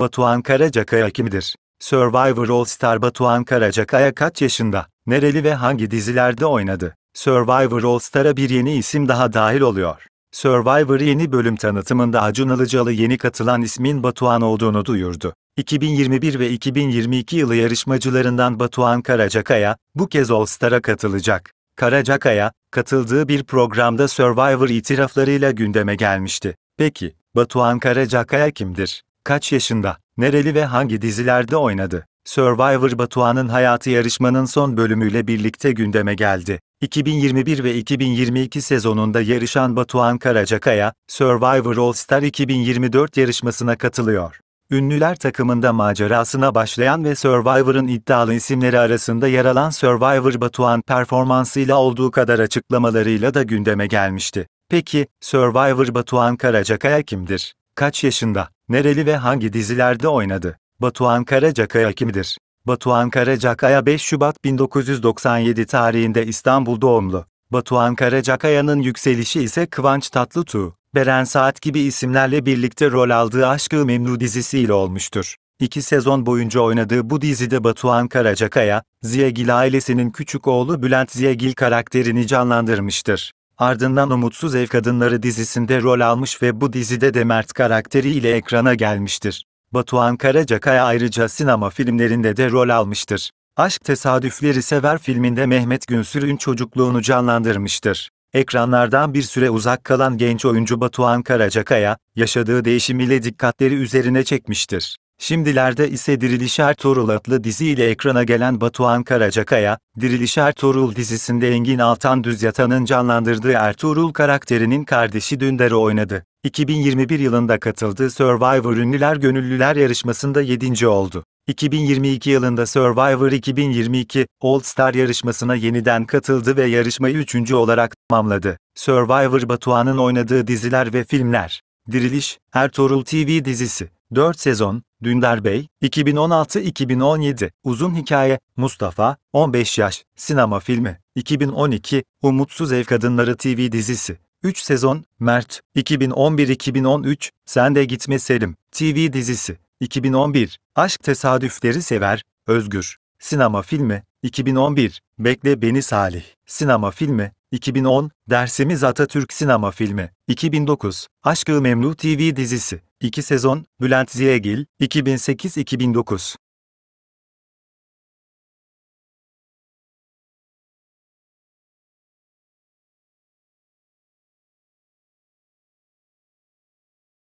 Batuhan Karacakaya kimdir? Survivor All Star Batuhan Karacakaya kaç yaşında? Nereli ve hangi dizilerde oynadı? Survivor All Star'a bir yeni isim daha dahil oluyor. Survivor yeni bölüm tanıtımında Acun Ilıcalı yeni katılan ismin Batuhan olduğunu duyurdu. 2021 ve 2022 yılı yarışmacılarından Batuhan Karacakaya, bu kez All Star'a katılacak. Karacakaya, katıldığı bir programda Survivor itiraflarıyla gündeme gelmişti. Peki, Batuhan Karacakaya kimdir? kaç yaşında, nereli ve hangi dizilerde oynadı? Survivor Batuhan'ın hayatı yarışmanın son bölümüyle birlikte gündeme geldi. 2021 ve 2022 sezonunda yarışan Batuhan Karacakaya, Survivor All Star 2024 yarışmasına katılıyor. Ünlüler takımında macerasına başlayan ve Survivor'ın iddialı isimleri arasında yer alan Survivor Batuhan performansıyla olduğu kadar açıklamalarıyla da gündeme gelmişti. Peki, Survivor Batuhan Karacakaya kimdir? Kaç yaşında? Nereli ve hangi dizilerde oynadı? Batuhan Karacakaya kimdir? Batuhan Karacakaya 5 Şubat 1997 tarihinde İstanbul doğumlu. Batuhan Karacakaya'nın yükselişi ise Kıvanç Tatlıtuğ, Beren Saat gibi isimlerle birlikte rol aldığı Aşkı Memnu dizisiyle olmuştur. İki sezon boyunca oynadığı bu dizide Batuhan Karacakaya, Ziyagil ailesinin küçük oğlu Bülent Ziyagil karakterini canlandırmıştır. Ardından Umutsuz Ev Kadınları dizisinde rol almış ve bu dizide de Mert karakteri ile ekrana gelmiştir. Batuhan Karacakaya ayrıca sinema filmlerinde de rol almıştır. Aşk Tesadüfleri Sever filminde Mehmet Günsür'ün çocukluğunu canlandırmıştır. Ekranlardan bir süre uzak kalan genç oyuncu Batuhan Karacakaya, yaşadığı değişim ile dikkatleri üzerine çekmiştir. Şimdilerde ise Diriliş Ertuğrul adlı diziyle ekrana gelen Batuhan Karacakaya, Diriliş Ertuğrul dizisinde Engin Altan Düzyatan'ın canlandırdığı Ertuğrul karakterinin kardeşi Dündar'ı oynadı. 2021 yılında katıldığı Survivor Ünlüler Gönüllüler yarışmasında 7. oldu. 2022 yılında Survivor 2022 All Star yarışmasına yeniden katıldı ve yarışmayı 3. olarak tamamladı. Survivor Batuhan'ın oynadığı diziler ve filmler Diriliş, Ertuğrul TV dizisi, 4 sezon, Dündar Bey, 2016-2017, Uzun Hikaye, Mustafa, 15 yaş, sinema filmi, 2012, Umutsuz Ev Kadınları TV dizisi, 3 sezon, Mert, 2011-2013, Sen de Gitme Selim, TV dizisi, 2011, Aşk Tesadüfleri Sever, Özgür, sinema filmi, 2011, Bekle Beni Salih, sinema filmi, 2010, Dersimiz Atatürk Sinema Filmi, 2009, Aşkı Memnu TV dizisi, 2 sezon, Bülent Ziyegil. 2008-2009.